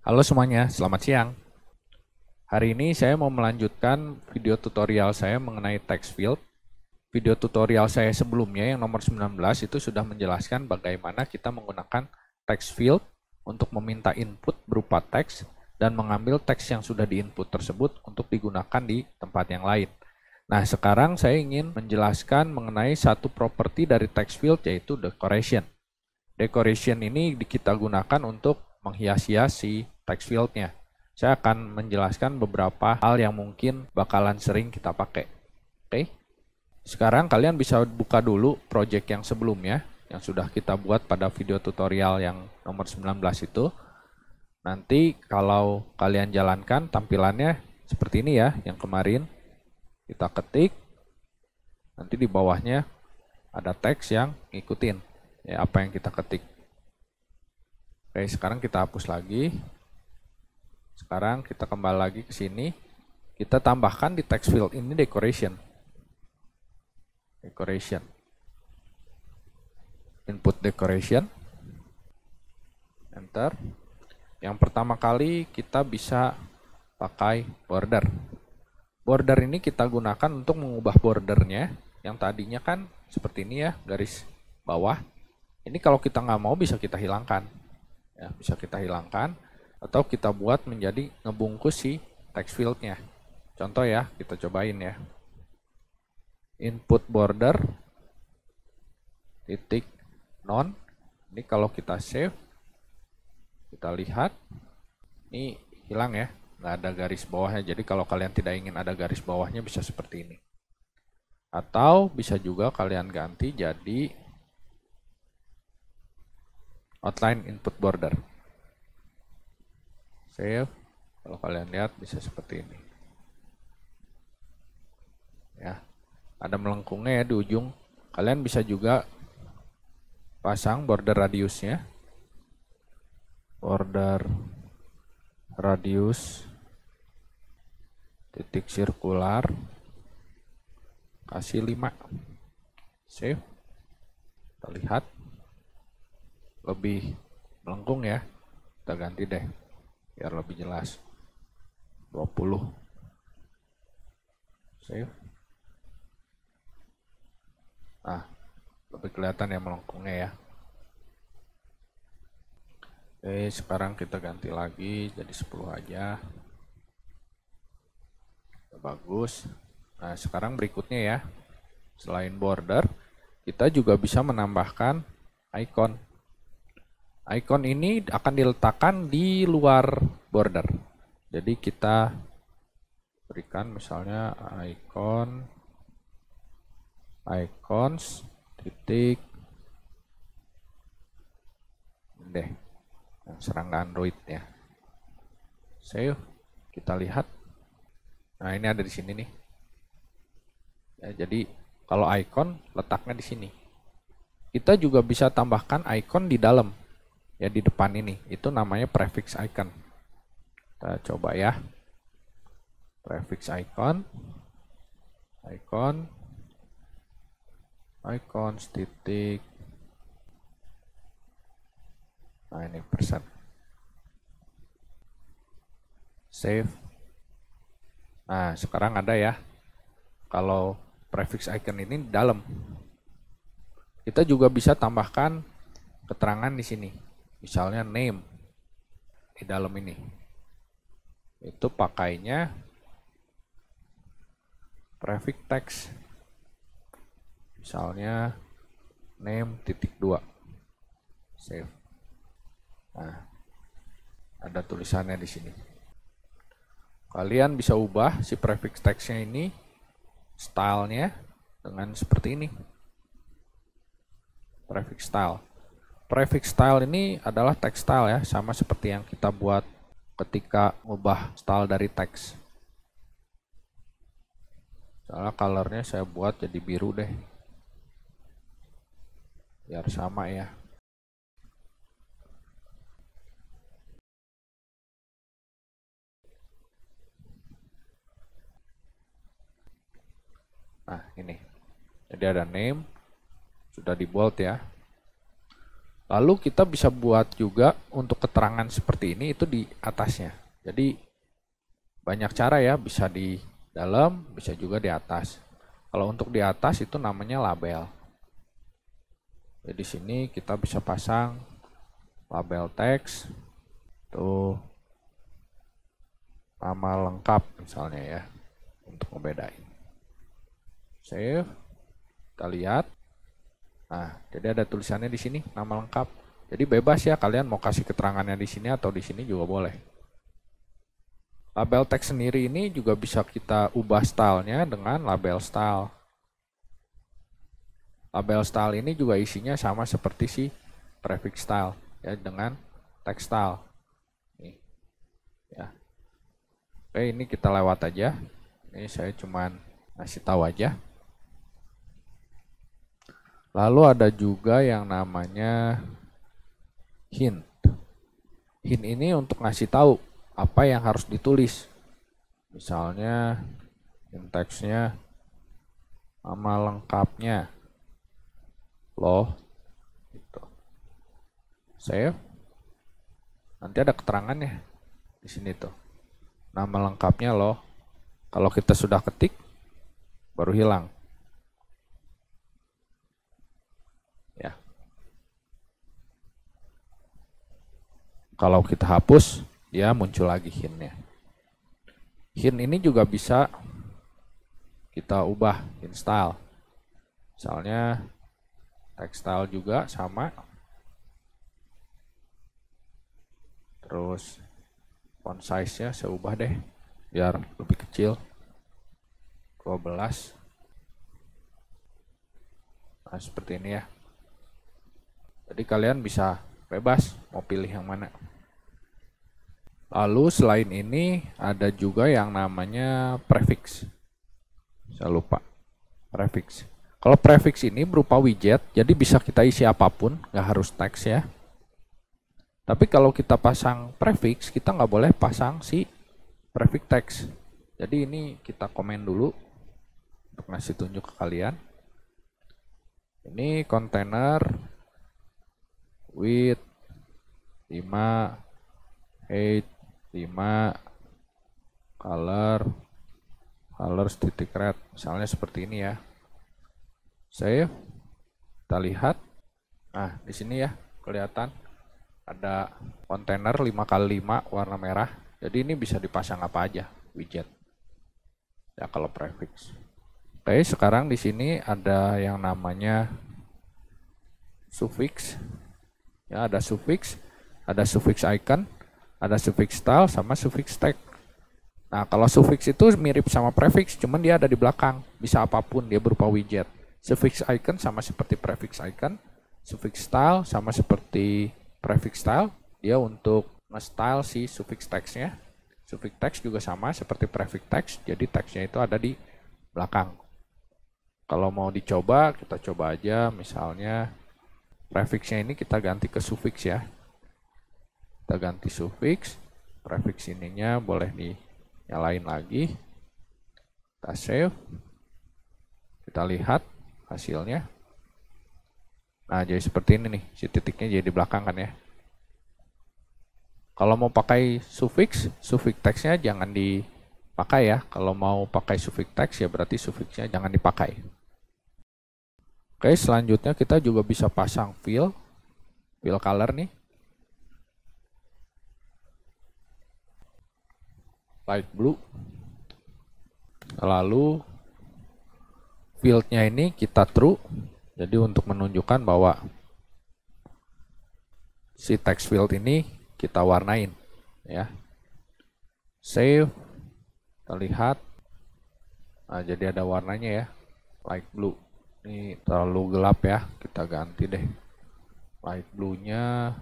Halo semuanya, selamat siang. Hari ini saya mau melanjutkan video tutorial saya mengenai text field. Video tutorial saya sebelumnya yang nomor 19 itu sudah menjelaskan bagaimana kita menggunakan text field untuk meminta input berupa teks dan mengambil teks yang sudah diinput tersebut untuk digunakan di tempat yang lain. Nah, sekarang saya ingin menjelaskan mengenai satu properti dari text field yaitu decoration. Decoration ini kita gunakan untuk menghias-hiasi text fieldnya. Saya akan menjelaskan beberapa hal yang mungkin bakalan sering kita pakai. Oke? Sekarang kalian bisa buka dulu project yang sebelumnya, yang sudah kita buat pada video tutorial yang nomor 19 itu. Nanti kalau kalian jalankan tampilannya seperti ini ya, yang kemarin. Kita ketik, nanti di bawahnya ada teks yang ngikutin ya, apa yang kita ketik. Oke, sekarang kita hapus lagi. Sekarang kita kembali lagi ke sini. Kita tambahkan di text field ini decoration. Decoration. Input decoration. Enter. Yang pertama kali kita bisa pakai border. Border ini kita gunakan untuk mengubah bordernya. Yang tadinya kan seperti ini ya, garis bawah. Ini kalau kita nggak mau bisa kita hilangkan ya, bisa kita hilangkan atau kita buat menjadi ngebungkus si text fieldnya contoh ya kita cobain ya input border titik non ini kalau kita save kita lihat ini hilang ya nggak ada garis bawahnya jadi kalau kalian tidak ingin ada garis bawahnya bisa seperti ini atau bisa juga kalian ganti jadi outline input border save kalau kalian lihat bisa seperti ini ya ada melengkungnya ya di ujung kalian bisa juga pasang border radiusnya border radius titik sirkular kasih 5 save kita lihat lebih melengkung ya kita ganti deh biar lebih jelas 20 save nah lebih kelihatan ya melengkungnya ya Oke, sekarang kita ganti lagi jadi 10 aja. Bagus. Nah, sekarang berikutnya ya. Selain border, kita juga bisa menambahkan icon. Icon ini akan diletakkan di luar border. Jadi kita berikan misalnya icon icons titik deh yang serangga Android ya. Save, kita lihat. Nah, ini ada di sini nih. Ya, jadi kalau icon letaknya di sini. Kita juga bisa tambahkan icon di dalam ya di depan ini itu namanya prefix icon kita coba ya prefix icon icon icon titik nah ini persen save nah sekarang ada ya kalau prefix icon ini dalam kita juga bisa tambahkan keterangan di sini misalnya name di dalam ini itu pakainya prefix text misalnya name titik dua save nah ada tulisannya di sini kalian bisa ubah si prefix textnya ini stylenya dengan seperti ini prefix style Prefix style ini adalah text style ya, sama seperti yang kita buat ketika ubah style dari teks. Soalnya colornya saya buat jadi biru deh. Biar sama ya. Nah, ini. Jadi ada name, sudah di bold ya. Lalu kita bisa buat juga untuk keterangan seperti ini itu di atasnya. Jadi banyak cara ya, bisa di dalam, bisa juga di atas. Kalau untuk di atas itu namanya label. Jadi sini kita bisa pasang label teks. Tuh. Nama lengkap misalnya ya untuk ngebedain. Save. Kita lihat. Nah, jadi ada tulisannya di sini nama lengkap. Jadi bebas ya kalian mau kasih keterangannya di sini atau di sini juga boleh. Label teks sendiri ini juga bisa kita ubah stylenya dengan label style. Label style ini juga isinya sama seperti si prefix style ya dengan text style. Nih. Ya. Oke, ini kita lewat aja. Ini saya cuman ngasih tahu aja. Lalu ada juga yang namanya hint. Hint ini untuk ngasih tahu apa yang harus ditulis. Misalnya hint teksnya nama lengkapnya loh gitu. Save. Nanti ada keterangannya di sini tuh. Nama lengkapnya loh. Kalau kita sudah ketik baru hilang. Kalau kita hapus, dia ya muncul lagi hinnya. Hint ini juga bisa kita ubah hin style. Misalnya textile juga sama. Terus font size-nya saya ubah deh biar lebih kecil. 12. Nah, seperti ini ya. Jadi kalian bisa bebas mau pilih yang mana. Lalu selain ini ada juga yang namanya prefix. Saya lupa. Prefix. Kalau prefix ini berupa widget, jadi bisa kita isi apapun, nggak harus teks ya. Tapi kalau kita pasang prefix, kita nggak boleh pasang si prefix teks. Jadi ini kita komen dulu untuk ngasih tunjuk ke kalian. Ini kontainer with 5 8 5 color color titik red misalnya seperti ini ya save kita lihat nah di sini ya kelihatan ada kontainer 5x5 warna merah jadi ini bisa dipasang apa aja widget ya kalau prefix oke sekarang di sini ada yang namanya suffix Ya, ada suffix, ada suffix icon, ada suffix style sama suffix tag. Nah, kalau suffix itu mirip sama prefix, cuman dia ada di belakang. Bisa apapun, dia berupa widget. Suffix icon sama seperti prefix icon, suffix style sama seperti prefix style, dia untuk nge-style si suffix textnya Suffix text juga sama seperti prefix text, jadi textnya itu ada di belakang. Kalau mau dicoba, kita coba aja misalnya prefixnya ini kita ganti ke sufix ya kita ganti sufix prefix ininya boleh dinyalain lagi kita save kita lihat hasilnya nah jadi seperti ini nih si titiknya jadi di belakang kan ya kalau mau pakai suffix, suffix teksnya jangan dipakai ya. Kalau mau pakai suffix teks ya berarti suffixnya jangan dipakai. Oke, selanjutnya kita juga bisa pasang fill, fill color nih. Light blue. Lalu fieldnya ini kita true, jadi untuk menunjukkan bahwa si text field ini kita warnain ya save lihat. nah, jadi ada warnanya ya light blue ini terlalu gelap ya kita ganti deh light blue nya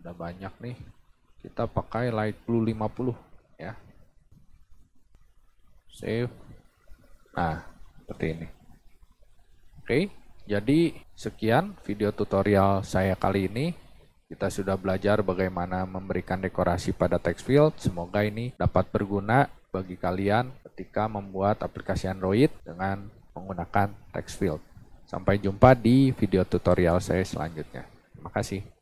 ada banyak nih kita pakai light blue 50 ya save nah seperti ini oke jadi sekian video tutorial saya kali ini kita sudah belajar bagaimana memberikan dekorasi pada text field. Semoga ini dapat berguna bagi kalian ketika membuat aplikasi Android dengan menggunakan text field. Sampai jumpa di video tutorial saya selanjutnya. Terima kasih.